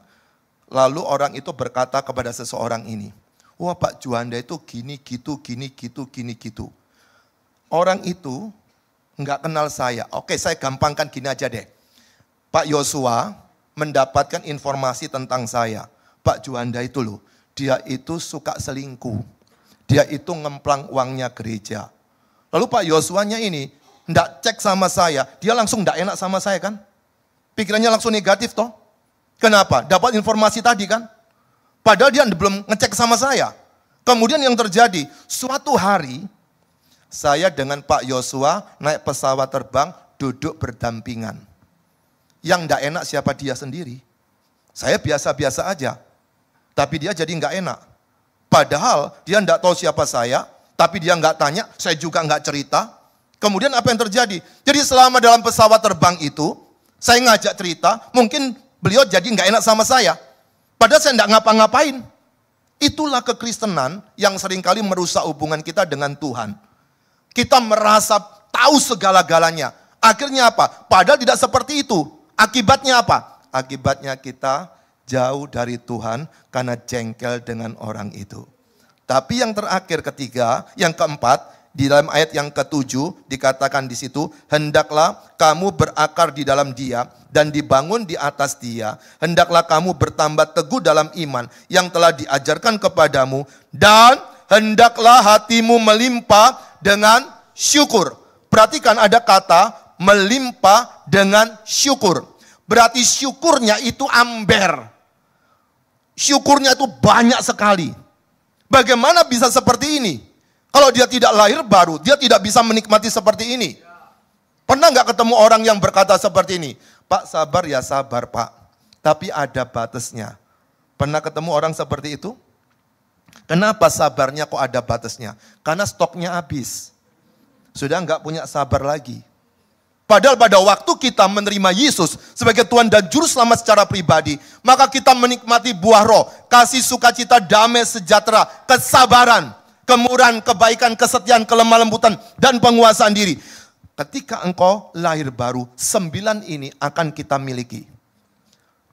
lalu orang itu berkata kepada seseorang ini, Wah Pak Juanda itu gini gitu, gini gitu, gini gitu. Orang itu nggak kenal saya. Oke saya gampangkan gini aja deh. Pak Yosua mendapatkan informasi tentang saya. Pak Juanda itu loh, dia itu suka selingkuh. Dia itu ngemplang uangnya gereja. Lalu Pak Yosuanya ini ndak cek sama saya, dia langsung ndak enak sama saya kan? Pikirannya langsung negatif toh. Kenapa? Dapat informasi tadi kan? Padahal dia belum ngecek sama saya. Kemudian yang terjadi, suatu hari saya dengan Pak Yosua naik pesawat terbang, duduk berdampingan. Yang tidak enak siapa dia sendiri. Saya biasa-biasa aja, tapi dia jadi nggak enak. Padahal dia tidak tahu siapa saya, tapi dia nggak tanya, saya juga nggak cerita. Kemudian apa yang terjadi? Jadi selama dalam pesawat terbang itu, saya ngajak cerita, mungkin beliau jadi nggak enak sama saya. Padahal saya tidak ngapa-ngapain. Itulah kekristenan yang seringkali merusak hubungan kita dengan Tuhan. Kita merasa tahu segala-galanya. Akhirnya apa? Padahal tidak seperti itu. Akibatnya apa? Akibatnya kita jauh dari Tuhan karena jengkel dengan orang itu. Tapi yang terakhir ketiga, yang keempat, di dalam ayat yang ketujuh dikatakan di situ, hendaklah kamu berakar di dalam dia dan dibangun di atas dia. Hendaklah kamu bertambah teguh dalam iman yang telah diajarkan kepadamu dan hendaklah hatimu melimpah dengan syukur. Perhatikan ada kata melimpah dengan syukur. Berarti syukurnya itu amber. Syukurnya itu banyak sekali. Bagaimana bisa seperti ini? Kalau dia tidak lahir baru, dia tidak bisa menikmati seperti ini. Pernah nggak ketemu orang yang berkata seperti ini? Pak sabar ya sabar pak, tapi ada batasnya. Pernah ketemu orang seperti itu? Kenapa sabarnya kok ada batasnya? Karena stoknya habis. Sudah nggak punya sabar lagi. Padahal pada waktu kita menerima Yesus sebagai Tuhan dan Juru Selamat secara pribadi, maka kita menikmati buah roh, kasih sukacita, damai, sejahtera, kesabaran kemurahan, kebaikan, kesetiaan, kelemah lembutan, dan penguasaan diri. Ketika engkau lahir baru, sembilan ini akan kita miliki.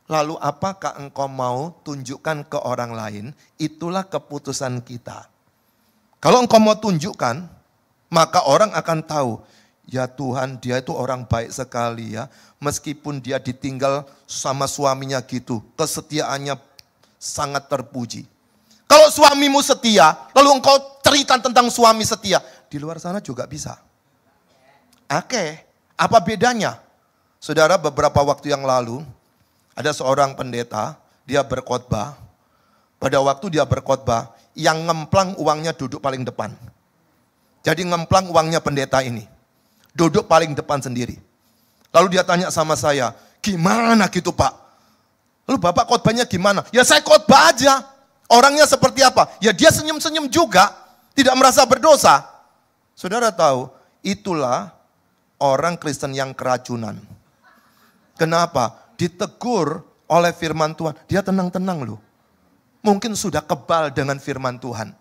Lalu apakah engkau mau tunjukkan ke orang lain, itulah keputusan kita. Kalau engkau mau tunjukkan, maka orang akan tahu, Ya Tuhan, dia itu orang baik sekali ya. Meskipun dia ditinggal sama suaminya gitu, kesetiaannya sangat terpuji. Kalau suamimu setia, lalu engkau cerita tentang suami setia, di luar sana juga bisa. Oke, okay. apa bedanya? Saudara, beberapa waktu yang lalu ada seorang pendeta, dia berkhotbah. Pada waktu dia berkhotbah, yang ngemplang uangnya duduk paling depan. Jadi ngemplang uangnya pendeta ini. Duduk paling depan sendiri. Lalu dia tanya sama saya, gimana gitu pak? Lalu bapak khotbahnya gimana? Ya saya khotbah aja. Orangnya seperti apa? Ya dia senyum-senyum juga, tidak merasa berdosa. Saudara tahu, itulah orang Kristen yang keracunan. Kenapa? Ditegur oleh firman Tuhan. Dia tenang-tenang loh. Mungkin sudah kebal dengan firman Tuhan.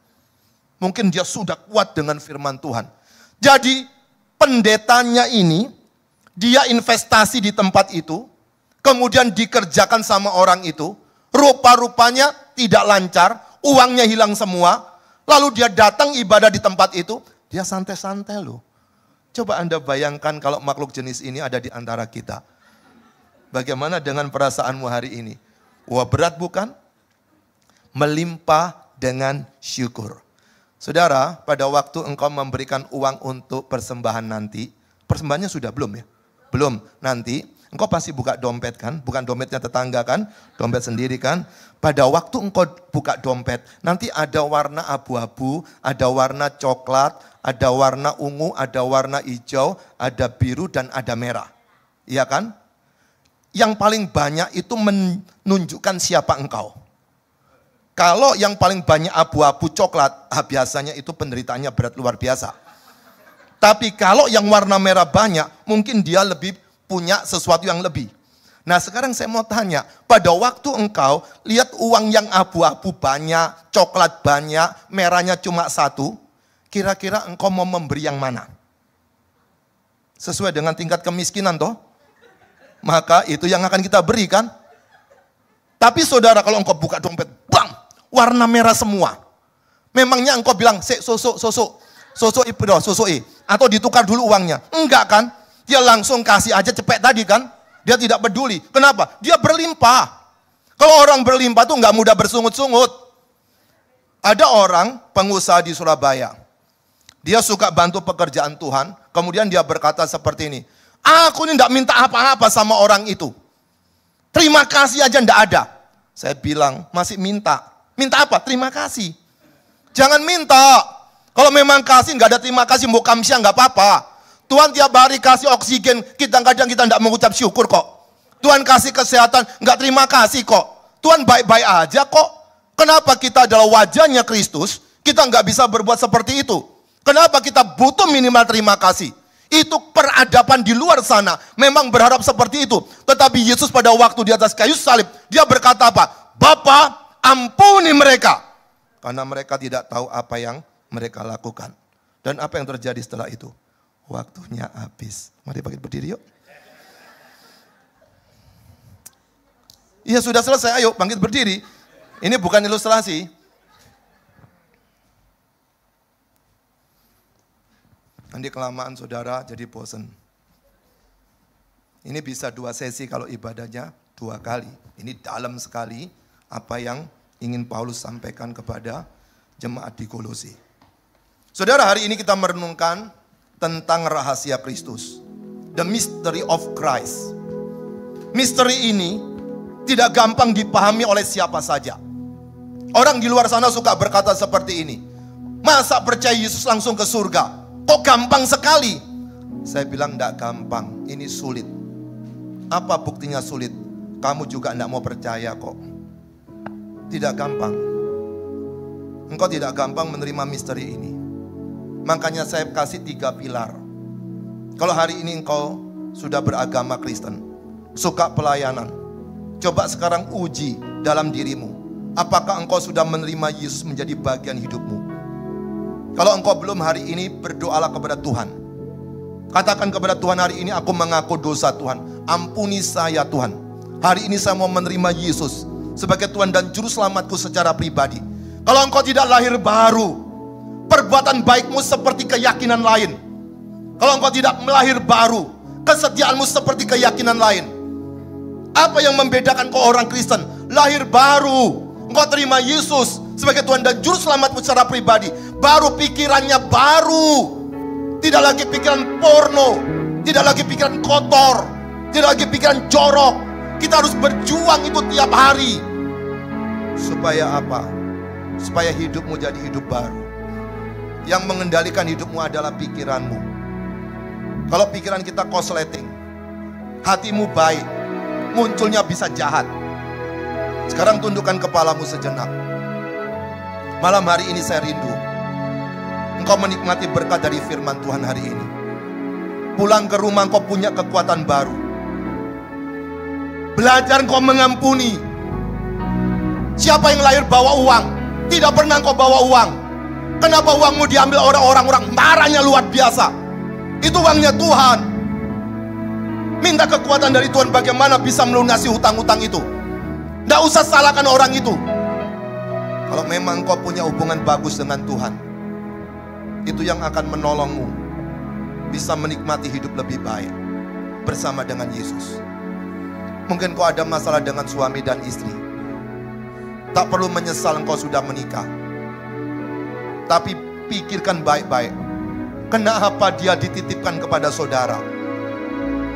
Mungkin dia sudah kuat dengan firman Tuhan. Jadi pendetanya ini, dia investasi di tempat itu, kemudian dikerjakan sama orang itu, rupa-rupanya tidak lancar, uangnya hilang semua, lalu dia datang ibadah di tempat itu, dia santai-santai loh. Coba Anda bayangkan kalau makhluk jenis ini ada di antara kita. Bagaimana dengan perasaanmu hari ini? Wah berat bukan? Melimpah dengan syukur. Saudara, pada waktu engkau memberikan uang untuk persembahan nanti, persembahannya sudah belum ya? Belum, nanti Engkau pasti buka dompet kan? Bukan dompetnya tetangga kan? Dompet sendiri kan? Pada waktu engkau buka dompet, nanti ada warna abu-abu, ada warna coklat, ada warna ungu, ada warna hijau, ada biru dan ada merah. Iya kan? Yang paling banyak itu menunjukkan siapa engkau. Kalau yang paling banyak abu-abu coklat, ah, biasanya itu penderitanya berat luar biasa. Tapi kalau yang warna merah banyak, mungkin dia lebih punya sesuatu yang lebih. Nah sekarang saya mau tanya, pada waktu engkau lihat uang yang abu-abu banyak, coklat banyak, merahnya cuma satu, kira-kira engkau mau memberi yang mana? Sesuai dengan tingkat kemiskinan toh? Maka itu yang akan kita berikan. Tapi saudara kalau engkau buka dompet, bang, warna merah semua. Memangnya engkau bilang, sosok, sosok, sosok, sosok, sosok, sosok, atau ditukar dulu uangnya. Enggak kan? Dia langsung kasih aja cepet tadi kan. Dia tidak peduli. Kenapa? Dia berlimpah. Kalau orang berlimpah tuh nggak mudah bersungut-sungut. Ada orang pengusaha di Surabaya. Dia suka bantu pekerjaan Tuhan. Kemudian dia berkata seperti ini. Aku ini tidak minta apa-apa sama orang itu. Terima kasih aja gak ada. Saya bilang, masih minta. Minta apa? Terima kasih. Jangan minta. Kalau memang kasih nggak ada terima kasih, mau kamsia nggak apa-apa. Tuhan tiap hari kasih oksigen, kita kadang kita tidak mengucap syukur kok. Tuhan kasih kesehatan, nggak terima kasih kok. Tuhan baik-baik aja kok. Kenapa kita adalah wajahnya Kristus, kita nggak bisa berbuat seperti itu. Kenapa kita butuh minimal terima kasih? Itu peradaban di luar sana. Memang berharap seperti itu. Tetapi Yesus pada waktu di atas kayu salib, dia berkata apa? Bapa, ampuni mereka. Karena mereka tidak tahu apa yang mereka lakukan. Dan apa yang terjadi setelah itu? waktunya habis. Mari bangkit berdiri yuk. Iya sudah selesai, ayo bangkit berdiri. Ini bukan ilustrasi. Nanti kelamaan saudara jadi bosen. Ini bisa dua sesi kalau ibadahnya dua kali. Ini dalam sekali apa yang ingin Paulus sampaikan kepada jemaat di Kolose. Saudara, hari ini kita merenungkan tentang rahasia Kristus. The mystery of Christ. Misteri ini tidak gampang dipahami oleh siapa saja. Orang di luar sana suka berkata seperti ini. Masa percaya Yesus langsung ke surga? Kok gampang sekali? Saya bilang tidak gampang, ini sulit. Apa buktinya sulit? Kamu juga tidak mau percaya kok. Tidak gampang. Engkau tidak gampang menerima misteri ini. Makanya saya kasih tiga pilar. Kalau hari ini engkau sudah beragama Kristen, suka pelayanan, coba sekarang uji dalam dirimu. Apakah engkau sudah menerima Yesus menjadi bagian hidupmu? Kalau engkau belum hari ini, berdoalah kepada Tuhan. Katakan kepada Tuhan hari ini, aku mengaku dosa Tuhan. Ampuni saya Tuhan. Hari ini saya mau menerima Yesus sebagai Tuhan dan Juru Selamatku secara pribadi. Kalau engkau tidak lahir baru, perbuatan baikmu seperti keyakinan lain. Kalau engkau tidak melahir baru, kesetiaanmu seperti keyakinan lain. Apa yang membedakan kau orang Kristen? Lahir baru, engkau terima Yesus sebagai Tuhan dan Juru Selamatmu secara pribadi. Baru pikirannya baru. Tidak lagi pikiran porno, tidak lagi pikiran kotor, tidak lagi pikiran jorok. Kita harus berjuang itu tiap hari. Supaya apa? Supaya hidupmu jadi hidup baru. Yang mengendalikan hidupmu adalah pikiranmu. Kalau pikiran kita kosleting, hatimu baik, munculnya bisa jahat. Sekarang tundukkan kepalamu sejenak. Malam hari ini saya rindu. Engkau menikmati berkat dari firman Tuhan hari ini. Pulang ke rumah engkau punya kekuatan baru. Belajar engkau mengampuni. Siapa yang lahir bawa uang? Tidak pernah engkau bawa uang. Kenapa uangmu diambil oleh orang-orang marahnya luar biasa? Itu uangnya Tuhan. Minta kekuatan dari Tuhan bagaimana bisa melunasi hutang-hutang itu. Tidak usah salahkan orang itu. Kalau memang kau punya hubungan bagus dengan Tuhan, itu yang akan menolongmu bisa menikmati hidup lebih baik bersama dengan Yesus. Mungkin kau ada masalah dengan suami dan istri. Tak perlu menyesal engkau sudah menikah tapi pikirkan baik-baik. Kenapa dia dititipkan kepada saudara?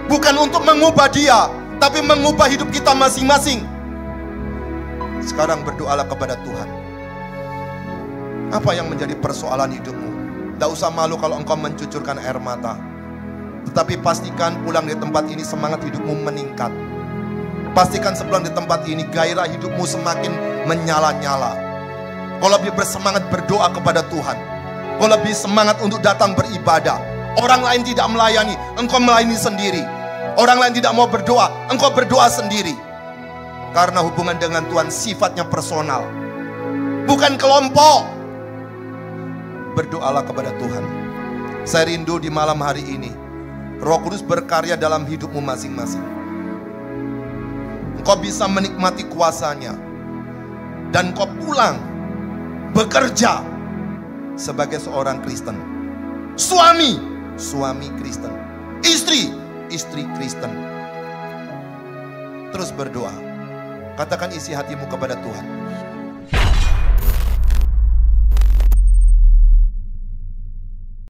Bukan untuk mengubah dia, tapi mengubah hidup kita masing-masing. Sekarang berdoalah kepada Tuhan. Apa yang menjadi persoalan hidupmu? Tidak usah malu kalau engkau mencucurkan air mata. Tetapi pastikan pulang di tempat ini semangat hidupmu meningkat. Pastikan sebelum di tempat ini gairah hidupmu semakin menyala-nyala. Kau lebih bersemangat berdoa kepada Tuhan. Kau lebih semangat untuk datang beribadah. Orang lain tidak melayani, engkau melayani sendiri. Orang lain tidak mau berdoa, engkau berdoa sendiri. Karena hubungan dengan Tuhan sifatnya personal. Bukan kelompok. Berdoalah kepada Tuhan. Saya rindu di malam hari ini. Roh Kudus berkarya dalam hidupmu masing-masing. Engkau bisa menikmati kuasanya. Dan kau pulang bekerja sebagai seorang Kristen. Suami, suami Kristen. Istri, istri Kristen. Terus berdoa. Katakan isi hatimu kepada Tuhan.